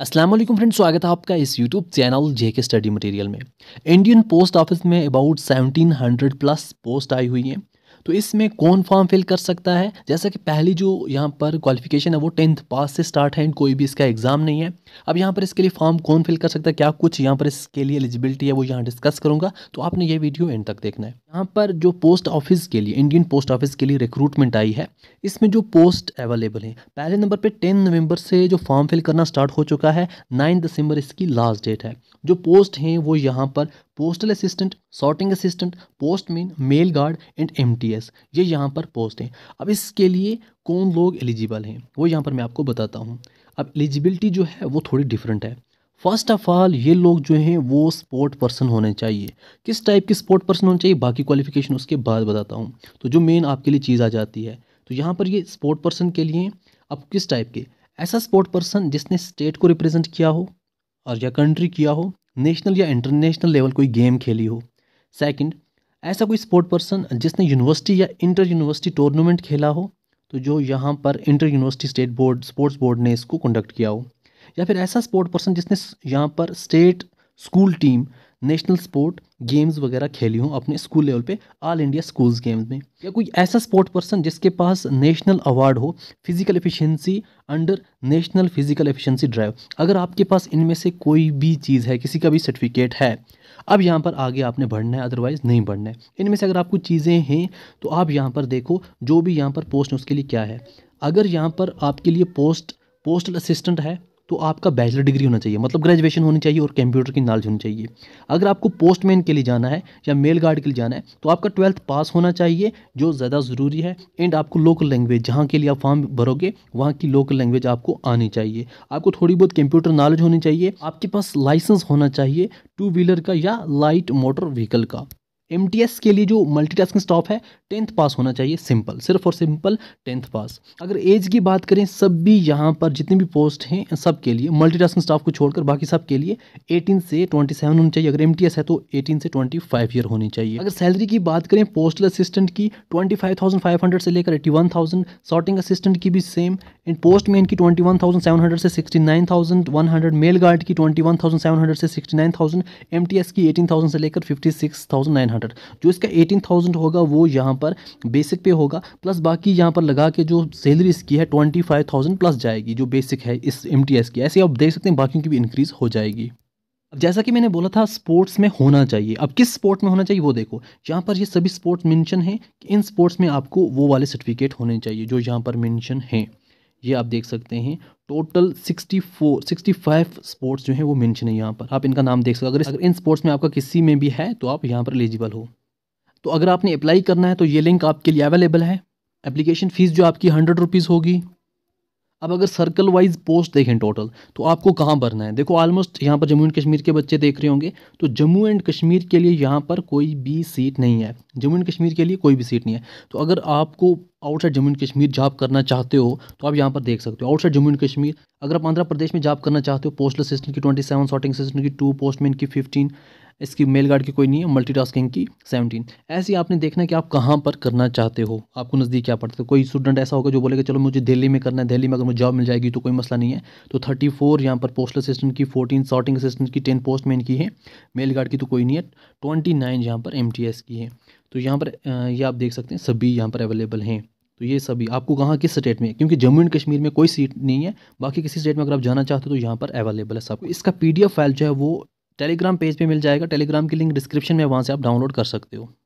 Aslam friends स्वागत है आपका इस YouTube channel J K study material में इंडियन पोस्ट ऑफिस में अबाउट 1700 प्लस पोस्ट आई हुई हैं तो इसमें कौन फॉर्म फिल कर सकता है जैसा कि पहली जो यहाँ पर क्वालिफिकेशन है वो टेंथ पास से स्टार्ट है कोई भी इसका एग्ज़ाम नहीं है अब यहाँ पर इसके लिए फॉर्म कौन फिल कर सकता है क्या कुछ यहाँ पर इसके लिए एलिजिबिलिटी है वो यहाँ डिस्कस करूँगा तो आपने ये वीडियो एंड तक देखना है यहाँ पर जो पोस्ट ऑफिस के लिए इंडियन पोस्ट ऑफिस के लिए रिक्रूटमेंट आई है इसमें जो पोस्ट अवेलेबल हैं पहले नंबर पे 10 नवंबर से जो फॉर्म फिल करना स्टार्ट हो चुका है 9 दिसंबर इसकी लास्ट डेट है जो पोस्ट हैं वो यहाँ पर postal assistant sorting assistant postman mail guard and M ये यहाँ पर पोस्ट हैं अब इसके लिए कौन लोग एलिजिबल हैं वो यहाँ पर मैं आपको बताता हूँ अब एलिजिबिलिटी जो है वो थोड़ी डिफरेंट है फर्स्ट ऑफ ऑल ये लोग जो हैं वो स्पोर्ट पर्सन होने चाहिए किस टाइप के स्पोर्ट पर्सन होने चाहिए बाकी क्वालिफिकेशन उसके बाद बताता हूँ तो जो मेन आपके लिए चीज़ आ जाती है तो यहाँ पर ये स्पोर्ट पर्सन के लिए अब किस टाइप के ऐसा स्पोर्ट पर्सन जिसने स्टेट को रिप्रेजेंट किया हो और या कंट्री किया हो नेशनल या इंटरनेशनल लेवल कोई गेम खेली हो सेकंड ऐसा कोई स्पोर्ट पर्सन जिसने यूनिवर्सिटी या इंटर यूनिवर्सिटी टूर्नामेंट खेला हो तो जो यहाँ पर inter university state board sports board ने इसको कंडक्ट किया हो या फिर ऐसा स्पोर्ट पर्सन जिसने यहाँ पर state school team national sport games वगैरह खेली हूँ अपने स्कूल लेवल पे ऑल इंडिया स्कूल्स गेम्स में या कोई ऐसा स्पोर्ट पर्सन जिसके पास नेशनल अवार्ड हो physical efficiency under national physical efficiency drive अगर आपके पास इनमें से कोई भी चीज़ है किसी का भी सर्टिफिकेट है अब यहाँ पर आगे आपने बढ़ना है अदरवाइज़ नहीं बढ़ना है इनमें से अगर आपको चीज़ें हैं तो आप यहाँ पर देखो जो भी यहाँ पर पोस्ट है उसके लिए क्या है अगर यहाँ पर आपके लिए पोस्ट पोस्टल असिस्टेंट है तो आपका बैचलर डिग्री होना चाहिए मतलब ग्रेजुएशन होनी चाहिए और कंप्यूटर की नॉलेज होनी चाहिए अगर आपको पोस्टमैन के लिए जाना है या मेल गार्ड के लिए जाना है तो आपका ट्वेल्थ पास होना चाहिए जो ज़्यादा ज़रूरी है एंड आपको लोकल लैंग्वेज जहाँ के लिए आप फॉर्म भरोगे वहाँ की लोकल लैंग्वेज आपको आनी चाहिए आपको थोड़ी बहुत कंप्यूटर नॉलेज होनी चाहिए आपके पास लाइसेंस होना चाहिए टू व्हीलर का या लाइट मोटर व्हीकल का एम के लिए जो मल्टीटास्किंग स्टॉप है टेंथ पास होना चाहिए सिंपल सिर्फ और सिंपल टेंथ पास अगर एज की बात करें सब भी यहाँ पर जितने भी पोस्ट हैं सब के लिए मल्टीटास्किंग स्टाफ को छोड़कर बाकी सब के लिए 18 से 27 होनी चाहिए अगर एम है तो 18 से 25 ईयर होनी चाहिए अगर सैलरी की बात करें पोस्टल असिस्टेंट की ट्वेंटी से लेकर वन सॉर्टिंग असिस्टेंट की भी सेम इन पोस्ट मैन की twenty one thousand seven hundred से sixty nine thousand one hundred mail guard की twenty one thousand seven hundred से sixty nine M T S की थाउजेंड से लेकर हंड्रेड जो इसका थाउजेंड होगा वो यहाँ पर बेसिक पे होगा प्लस बाकी यहाँ पर लगा के जो सैलरी इसकी है ट्वेंटी फाइव थाउजेंड प्लस जाएगी जो बेसिक है इस एम टी एस की ऐसे आप देख सकते हैं बाकी की भी इंक्रीज़ हो जाएगी अब जैसा कि मैंने बोला था स्पोर्ट्स में होना चाहिए अब किस स्पोर्ट में होना चाहिए वो देखो यहाँ पर ये सभी स्पोर्ट्स मेंशन हैं कि इन स्पोर्ट्स में आपको वो वाले सर्टिफिकेट होने चाहिए जो यहाँ पर मेंशन हैं ये आप देख सकते हैं टोटल 64 65 स्पोर्ट्स जो है वो मेंशन है यहाँ पर आप इनका नाम देख सकते अगर अगर इन स्पोर्ट्स में आपका किसी में भी है तो आप यहाँ पर एलिजिबल हो तो अगर आपने अप्लाई करना है तो ये लिंक आपके लिए अवेलेबल है एप्लीकेशन फ़ीस जो आपकी हंड्रेड रुपीज़ होगी अब अगर सर्कल वाइज पोस्ट देखें टोटल तो आपको कहाँ भरना है देखो ऑलमोस्ट यहाँ पर जम्मू एंड कश्मीर के बच्चे देख रहे होंगे तो जम्मू एंड कश्मीर के लिए यहाँ पर कोई भी सीट नहीं है जम्मू एंड कश्मीर के लिए कोई भी सीट नहीं है तो अगर आपको outside Jammu and Kashmir job करना चाहते हो तो आप यहाँ पर देख सकते हो आउटसाइड जम्मू एंड कश्मीर अगर आप आंध्र प्रदेश में जॉब करना चाहते हो पोस्टल असिस्टेंट की ट्वेंटी सेवन सॉटिंग सिस्टम की टू पोस्टमैन की फिफ्टीन इसकी मेल गार्ड की कोई नहीं है मल्टीटास्किंग की सेवनटीन ऐसे आपने देखना है कि आप कहाँ पर करना चाहते हो आपको नज़दीक क्या पड़ता है कोई स्टूडेंट ऐसा होगा जो बोलेगा चलो मुझे दिल्ली में करना है दिल्ली में अगर मुझे जॉब मिल जाएगी तो कोई मसला नहीं है तो थर्टी फोर यहाँ पर पोस्टल असिस्टेंट की फोर्टीन सॉर्टिंग असिस्टेंट की टेन पोस्ट की है मेल गार्ड की तो कोई नहीं है ट्वेंटी नाइन यहाँ पर एम की है तो यहाँ पर ये आप देख सकते हैं सभी यहाँ पर अवेलेबल हैं तो ये सभी आपको कहाँ किस स्टेट में है क्योंकि जम्मू एंड कश्मीर में कोई सीट नहीं है बाकी किसी स्टेट में अगर आप जाना चाहते हो तो यहाँ पर अवेलेबल है सब इसका पी फाइल जो है वो टेलीग्राम पेज पे मिल जाएगा टेलीग्राम की लिंक डिस्क्रिप्शन में वहाँ से आप डाउनलोड कर सकते हो